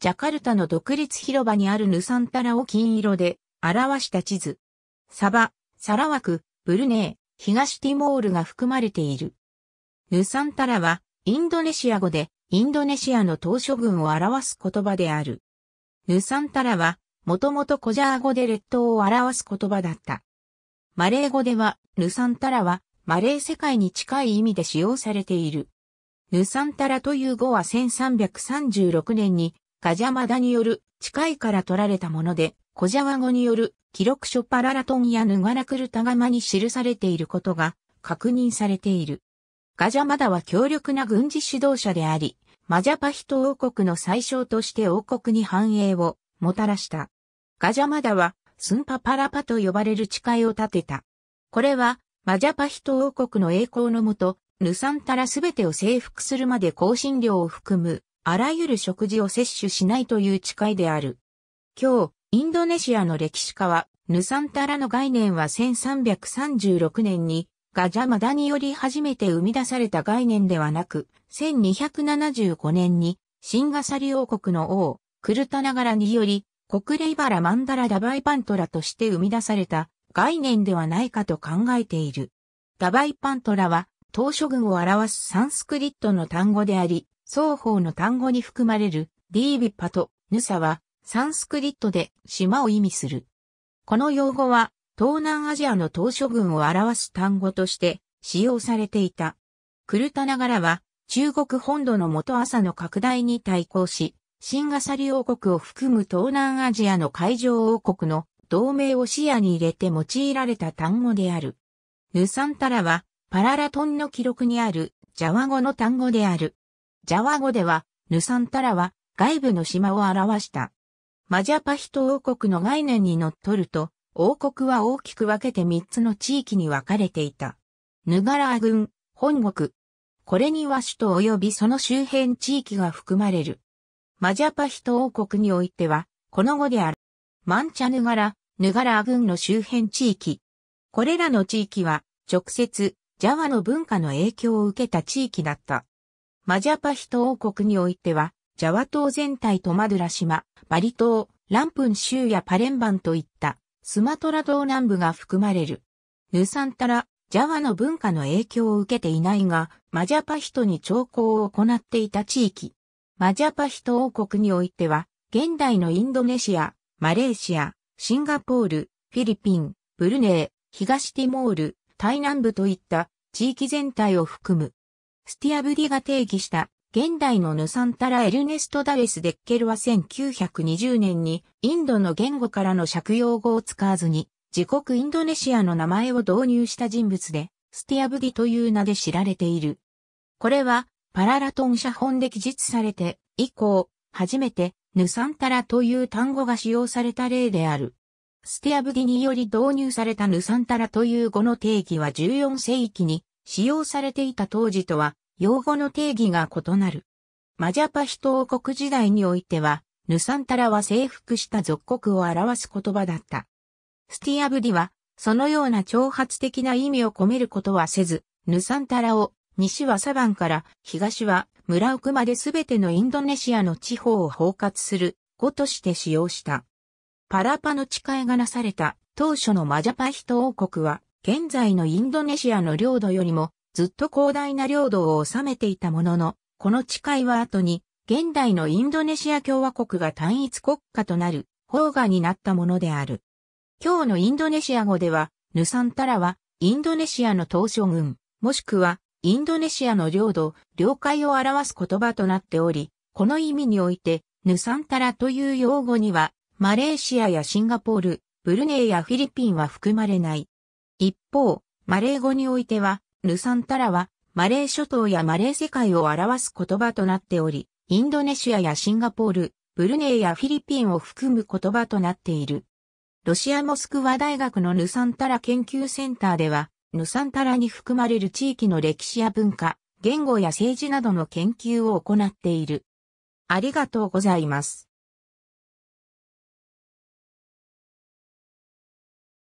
ジャカルタの独立広場にあるヌサンタラを金色で表した地図。サバ、サラワク、ブルネー、東ティモールが含まれている。ヌサンタラはインドネシア語でインドネシアの島嶼群を表す言葉である。ヌサンタラはもともとコジャー語で列島を表す言葉だった。マレー語ではヌサンタラはマレー世界に近い意味で使用されている。ヌサンタラという語は1336年にガジャマダによる近いから取られたもので、コジャワ語による記録書パララトンやヌガラクルタガマに記されていることが確認されている。ガジャマダは強力な軍事指導者であり、マジャパヒト王国の最小として王国に繁栄をもたらした。ガジャマダはスンパパラパと呼ばれる誓いを立てた。これはマジャパヒト王国の栄光のもと、ヌサンタラすべてを征服するまで更新料を含むあらゆる食事を摂取しないという誓いである。今日、インドネシアの歴史家は、ヌサンタラの概念は1336年にガジャマダにより初めて生み出された概念ではなく、1275年にシンガサリ王国の王、クルタナガラにより、国レイバラマンダラダバイパントラとして生み出された概念ではないかと考えている。ダバイパントラは、当初群を表すサンスクリットの単語であり、双方の単語に含まれるディービッパとヌサはサンスクリットで島を意味する。この用語は東南アジアの島諸群を表す単語として使用されていた。クルタナガラは中国本土の元朝の拡大に対抗し、シンガサリ王国を含む東南アジアの海上王国の同盟を視野に入れて用いられた単語である。ヌサンタラはパララトンの記録にあるジャワ語の単語である。ジャワ語では、ヌサンタラは外部の島を表した。マジャパヒト王国の概念にのっとると、王国は大きく分けて3つの地域に分かれていた。ヌガラー軍、本国。これには首都及びその周辺地域が含まれる。マジャパヒト王国においては、この語である。マンチャヌガラ、ヌガラー軍の周辺地域。これらの地域は、直接、ジャワの文化の影響を受けた地域だった。マジャパヒト王国においては、ジャワ島全体とマドラ島、バリ島、ランプン州やパレンバンといったスマトラ島南部が含まれる。ヌサンタラ、ジャワの文化の影響を受けていないが、マジャパヒトに徴工を行っていた地域。マジャパヒト王国においては、現代のインドネシア、マレーシア、シンガポール、フィリピン、ブルネー、東ティモール、タイ南部といった地域全体を含むスティアブディが定義した現代のヌサンタラエルネスト・ダレス・デッケルは1920年にインドの言語からの借用語を使わずに自国インドネシアの名前を導入した人物でスティアブディという名で知られている。これはパララトン写本で記述されて以降初めてヌサンタラという単語が使用された例である。スティアブディにより導入されたヌサンタラという語の定義は14世紀に使用されていた当時とは、用語の定義が異なる。マジャパヒト王国時代においては、ヌサンタラは征服した属国を表す言葉だった。スティアブディは、そのような挑発的な意味を込めることはせず、ヌサンタラを、西はサバンから、東は村奥まで全てのインドネシアの地方を包括する、語として使用した。パラパの誓いがなされた、当初のマジャパヒト王国は、現在のインドネシアの領土よりもずっと広大な領土を治めていたものの、この誓いは後に、現代のインドネシア共和国が単一国家となる、方がになったものである。今日のインドネシア語では、ヌサンタラは、インドネシアの島嶼群、もしくは、インドネシアの領土、領海を表す言葉となっており、この意味において、ヌサンタラという用語には、マレーシアやシンガポール、ブルネイやフィリピンは含まれない。一方、マレー語においては、ヌサンタラは、マレー諸島やマレー世界を表す言葉となっており、インドネシアやシンガポール、ブルネイやフィリピンを含む言葉となっている。ロシアモスクワ大学のヌサンタラ研究センターでは、ヌサンタラに含まれる地域の歴史や文化、言語や政治などの研究を行っている。ありがとうございます。